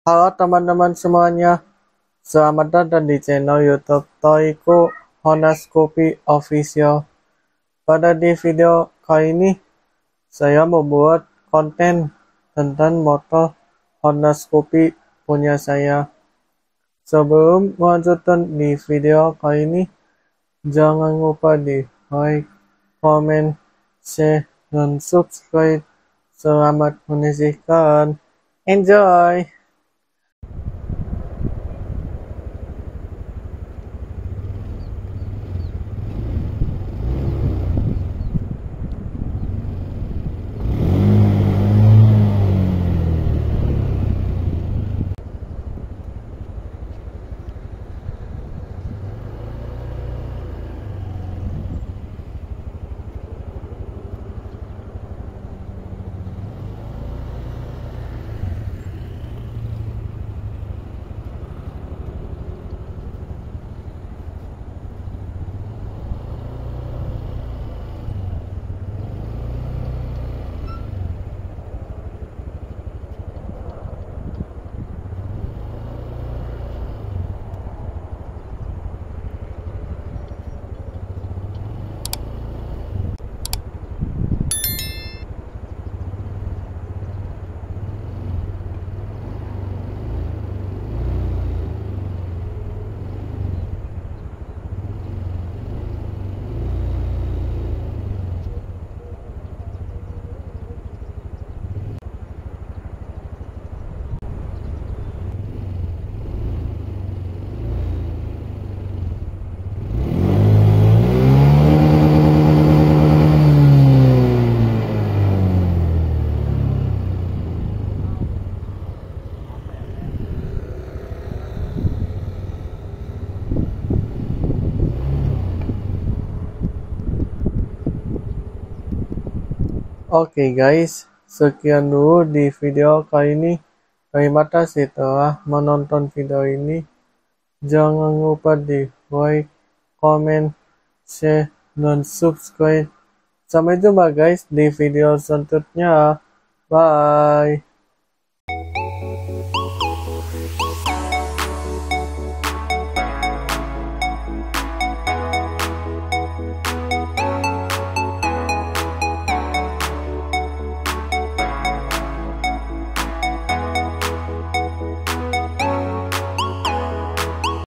Halo teman-teman semuanya, selamat datang di channel YouTube Toiku Honascopi Official. Pada di video kali ini, saya membuat konten tentang motor Honascopi punya saya. Sebelum melanjutkan di video kali ini, jangan lupa di like, comment, share, dan subscribe. Selamat menyaksikan. Enjoy! Oke okay guys, sekian dulu di video kali ini. Terima kasih telah menonton video ini. Jangan lupa di like, comment, share, dan subscribe. Sampai jumpa guys di video selanjutnya. Bye.